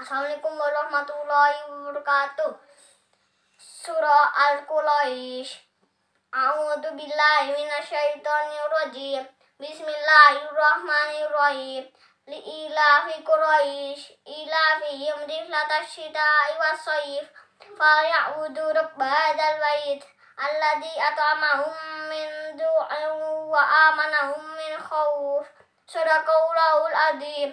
Assalamualaikum warahmatullahi wabarakatuh. Surah Al-Quraish. A'udzu billahi minasyaitonir rajim. Bismillahirrahmanirrahim. ilahi Quraisy, ilahi riflata syita'i wa sayf Fa ya'udzu rabbadal bait alladzi at'amahum min du'a wa amanahum min khawf. Sadaqallahul adzim.